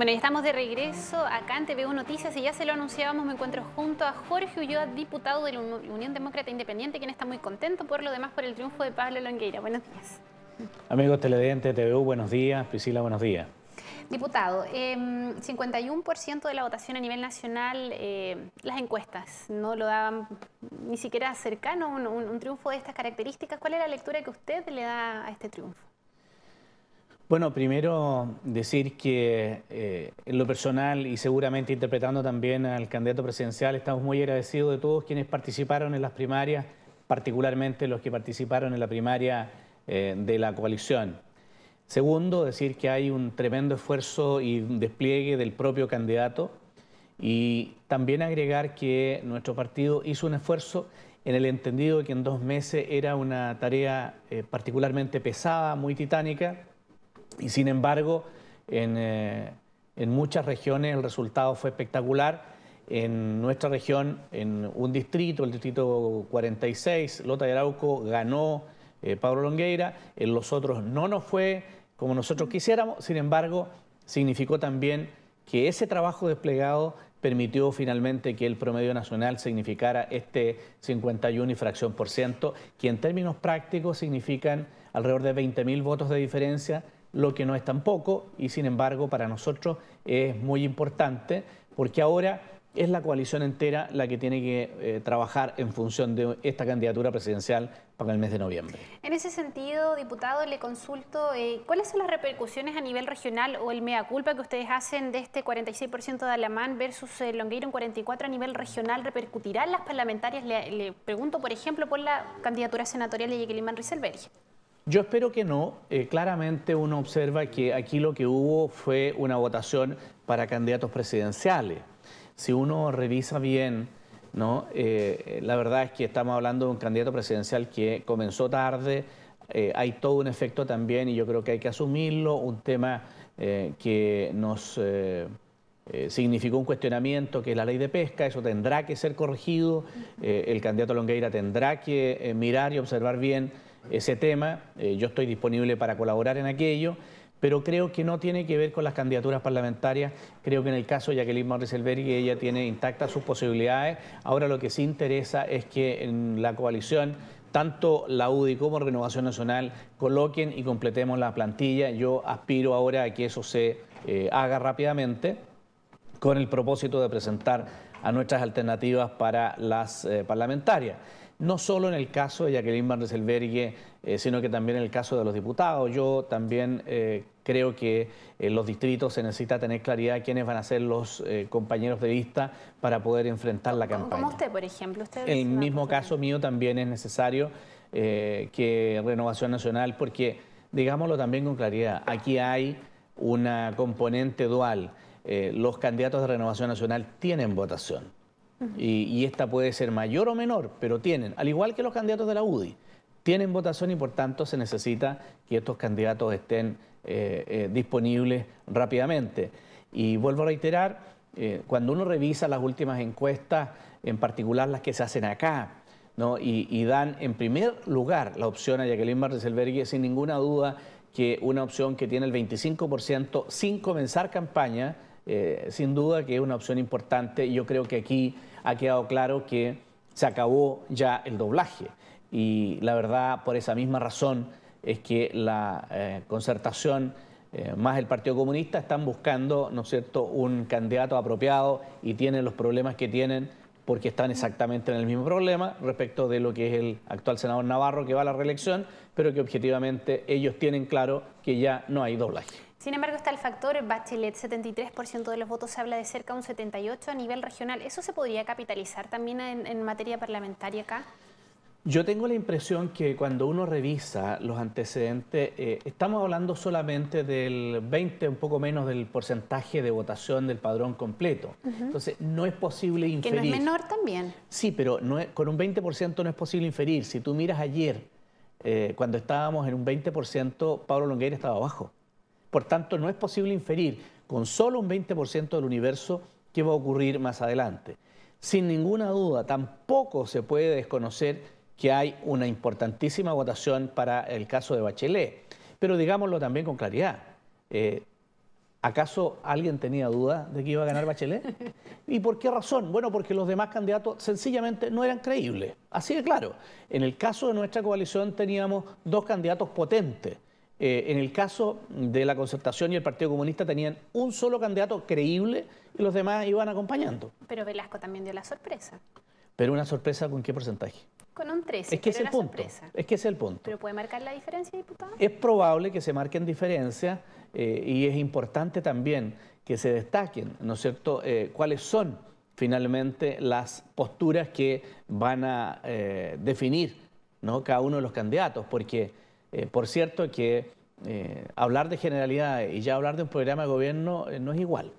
Bueno, ya estamos de regreso acá en TVU Noticias y ya se lo anunciábamos, me encuentro junto a Jorge Ulloa, diputado de la Unión Demócrata Independiente, quien está muy contento por lo demás por el triunfo de Pablo Longueira. Buenos días. Amigos televidentes de TVU, buenos días. Priscila, buenos días. Diputado, 51% em, de la votación a nivel nacional, eh, las encuestas no lo daban ni siquiera cercano un triunfo de estas características. ¿Cuál es la lectura que usted le da a este triunfo? Bueno, primero decir que eh, en lo personal y seguramente interpretando también al candidato presidencial, estamos muy agradecidos de todos quienes participaron en las primarias, particularmente los que participaron en la primaria eh, de la coalición. Segundo, decir que hay un tremendo esfuerzo y despliegue del propio candidato y también agregar que nuestro partido hizo un esfuerzo en el entendido que en dos meses era una tarea eh, particularmente pesada, muy titánica, y sin embargo, eh, en, muchas regiones el resultado fue espectacular. En nuestra región, en un distrito, el distrito 46, Lota de Arauco ganó eh, Pablo Longueira, en los otros no nos fue como nosotros quisiéramos, sin embargo, significó también que ese trabajo desplegado permitió finalmente que el promedio nacional significara este 51 y fracción por ciento, que en términos prácticos significan alrededor de 20.000 votos de diferencia lo que no es tampoco, y sin embargo para nosotros es muy importante porque ahora es la coalición entera la que tiene que eh, trabajar en función de esta candidatura presidencial para el mes de noviembre. En ese sentido, diputado, le consulto, eh, ¿cuáles son las repercusiones a nivel regional o el mea culpa que ustedes hacen de este 46% de Alamán versus el Longueiro en 44 a nivel regional? ¿Repercutirán las parlamentarias? Le, pregunto, por ejemplo, por la candidatura senatorial de Yequiliman Rizelberg. Yo espero que no. Eh, claramente uno observa que aquí lo que hubo fue una votación para candidatos presidenciales. Si uno revisa bien, ¿no? Eh, la verdad es que estamos hablando de un candidato presidencial que comenzó tarde, eh, hay todo un efecto también y yo creo que hay que asumirlo, un tema que nos significó un cuestionamiento que es la ley de pesca, eso tendrá que ser corregido, el candidato Longueira tendrá que mirar y observar bien ese tema, eh, yo estoy disponible para colaborar en aquello, pero creo que no tiene que ver con las candidaturas parlamentarias, creo que en el caso de Jacqueline Morris Elberg ella tiene intactas sus posibilidades, ahora lo que sí interesa es que en la coalición tanto la UDI como Renovación Nacional coloquen y completemos la plantilla. Yo aspiro ahora a que eso se eh, haga rápidamente con el propósito de presentar a nuestras alternativas para las eh, parlamentarias no solo en el caso de Jacqueline Van eh, sino que también en el caso de los diputados. Yo también eh, creo que en eh, los distritos se necesita tener claridad quiénes van a ser los compañeros de vista para poder enfrentar la campaña. ¿Cómo usted, por ejemplo. En el mismo caso mío también es necesario que Renovación Nacional, porque digámoslo también con claridad, aquí hay una componente dual. los candidatos de Renovación Nacional tienen votación y, esta puede ser mayor o menor, pero tienen, al igual que los candidatos de la UDI, tienen votación y por tanto se necesita que estos candidatos estén eh, eh, disponibles rápidamente. Y vuelvo a reiterar, eh, cuando uno revisa las últimas encuestas, en particular las que se hacen acá, ¿no? y, dan en primer lugar la opción a Jacqueline Barreselbergui, sin ninguna duda que una opción que tiene el 25% sin comenzar campaña, eh, sin duda que es una opción importante yo creo que aquí ha quedado claro que se acabó ya el doblaje y la verdad por esa misma razón es que la eh, concertación eh, más el Partido Comunista están buscando, ¿no es cierto?, un candidato apropiado y tienen los problemas que tienen porque están exactamente en el mismo problema respecto de lo que es el actual senador Navarro que va a la reelección, pero que objetivamente ellos tienen claro que ya no hay doblaje. Sin embargo, está el factor Bachelet, 73% de los votos, se habla de cerca un 78% a nivel regional. ¿Eso se podría capitalizar también en, materia parlamentaria acá? Yo tengo la impresión que cuando uno revisa los antecedentes, eh, estamos hablando solamente del 20, un poco menos del porcentaje de votación del padrón completo. Entonces, no es posible inferir. Que no es menor también. Sí, pero no con un 20% no es posible inferir. Si tú miras ayer, eh, cuando estábamos en un 20%, Pablo Longueira estaba abajo. Por tanto, no es posible inferir con solo un 20% del universo qué va a ocurrir más adelante. Sin ninguna duda, tampoco se puede desconocer que hay una importantísima votación para el caso de Bachelet. Pero digámoslo también con claridad. Eh, ¿Acaso alguien tenía duda de que iba a ganar Bachelet? ¿Y por qué razón? Bueno, porque los demás candidatos sencillamente no eran creíbles. Así de claro. En el caso de nuestra coalición teníamos dos candidatos potentes eh, en el caso de la concertación y el Partido Comunista tenían un solo candidato creíble y los demás iban acompañando. Pero Velasco también dio la sorpresa. Pero una sorpresa con qué porcentaje? Con un 13. Es que es el punto. Sorpresa. Es que es el punto. Pero puede marcar la diferencia, diputado. Es probable que se marquen diferencias eh, y es importante también que se destaquen, ¿no es cierto?, eh, cuáles son finalmente las posturas que van a definir ¿no? cada uno de los candidatos, porque eh, por cierto, que eh, hablar de generalidades y ya hablar de un programa de gobierno eh, no es igual.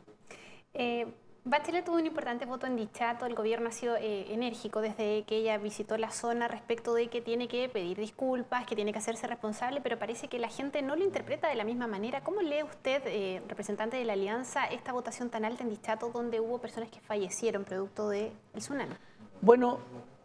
Bachelet tuvo un importante voto en Dichato, el gobierno ha sido enérgico desde que ella visitó la zona respecto de que tiene que pedir disculpas, que tiene que hacerse responsable, pero parece que la gente no lo interpreta de la misma manera. ¿Cómo lee usted, representante de la Alianza, esta votación tan alta en Dichato donde hubo personas que fallecieron producto del tsunami? Bueno,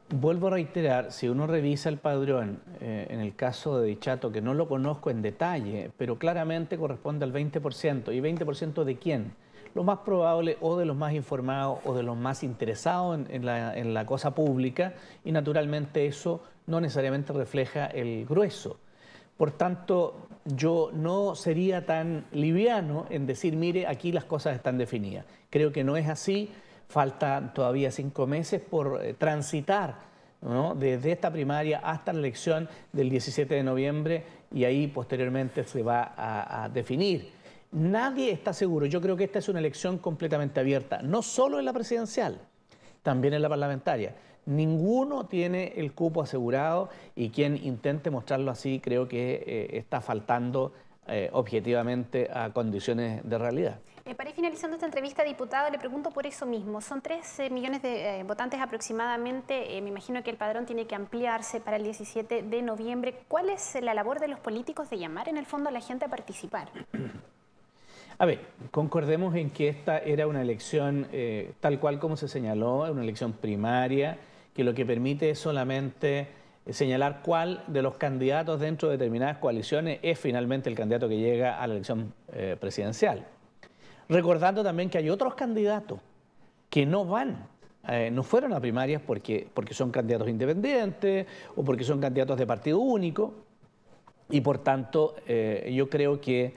Vuelvo a reiterar, si uno revisa el padrón, eh, en el caso de Dichato, que no lo conozco en detalle, pero claramente corresponde al 20%. ¿Y 20% de quién? Lo más probable o de los más informados o de los más interesados en la cosa pública y naturalmente eso no necesariamente refleja el grueso. Por tanto, yo no sería tan liviano en decir, mire, aquí las cosas están definidas. Creo que no es así faltan todavía cinco meses por eh, transitar desde esta primaria hasta la elección del 17 de noviembre y ahí posteriormente se va a, definir. Nadie está seguro, yo creo que esta es una elección completamente abierta, no solo en la presidencial, también en la parlamentaria. Ninguno tiene el cupo asegurado y quien intente mostrarlo así creo que eh, está faltando eh, objetivamente a condiciones de realidad. Eh, para ir finalizando esta entrevista, diputado, le pregunto por eso mismo. Son 13 millones de eh, votantes aproximadamente. Eh, me imagino que el padrón tiene que ampliarse para el 17 de noviembre. ¿Cuál es la labor de los políticos de llamar en el fondo a la gente a participar? A ver, concordemos en que esta era una elección, tal cual como se señaló, una elección primaria, que lo que permite es solamente señalar cuál de los candidatos dentro de determinadas coaliciones es finalmente el candidato que llega a la elección presidencial. Recordando también que hay otros candidatos que no van, eh, no fueron a primarias porque, porque son candidatos independientes o porque son candidatos de partido único. Y por tanto, eh, yo creo que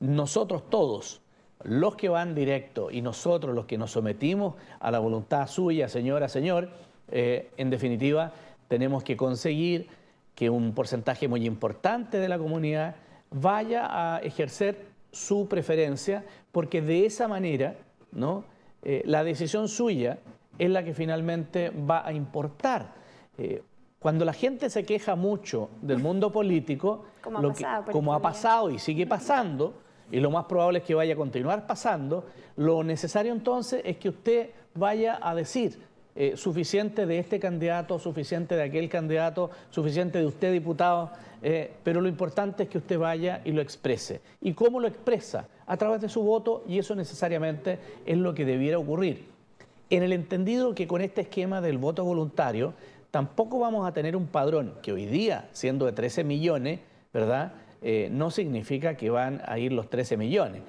nosotros todos, los que van directo y nosotros los que nos sometimos a la voluntad suya, señora, señor, eh, en definitiva, tenemos que conseguir que un porcentaje muy importante de la comunidad vaya a ejercer su preferencia, porque de esa manera ¿no? Eh, la decisión suya es la que finalmente va a importar. Eh, cuando la gente se queja mucho del mundo político, como ha pasado y sigue pasando, y lo más probable es que vaya a continuar pasando, lo necesario entonces es que usted vaya a decir, eh, suficiente de este candidato, suficiente de aquel candidato, suficiente de usted, diputado, eh, pero lo importante es que usted vaya y lo exprese. ¿Y cómo lo expresa? A través de su voto y eso necesariamente es lo que debiera ocurrir. En el entendido que con este esquema del voto voluntario tampoco vamos a tener un padrón que hoy día, siendo de 13 millones, ¿verdad? Eh, no significa que van a ir los 13 millones.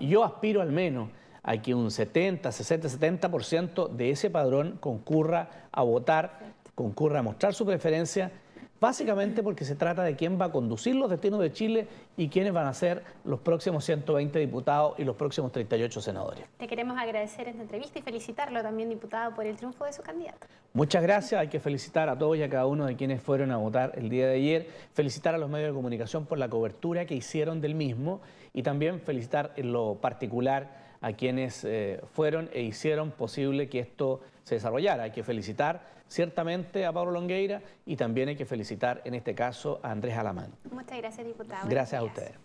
yo aspiro al menos hay que un 70, 60, 70% de ese padrón concurra a votar, concurra a mostrar su preferencia, básicamente porque se trata de quién va a conducir los destinos de Chile y quiénes van a ser los próximos 120 diputados y los próximos 38 senadores. Te queremos agradecer esta entrevista y felicitarlo también, diputado, por el triunfo de su candidato. Muchas gracias, hay que felicitar a todos y a cada uno de quienes fueron a votar el día de ayer, felicitar a los medios de comunicación por la cobertura que hicieron del mismo y también felicitar en lo particular a quienes eh, fueron e hicieron posible que esto se desarrollara. Hay que felicitar ciertamente a Pablo Longueira y también hay que felicitar en este caso a Andrés Alamán. Muchas gracias, diputado. gracias. a ustedes.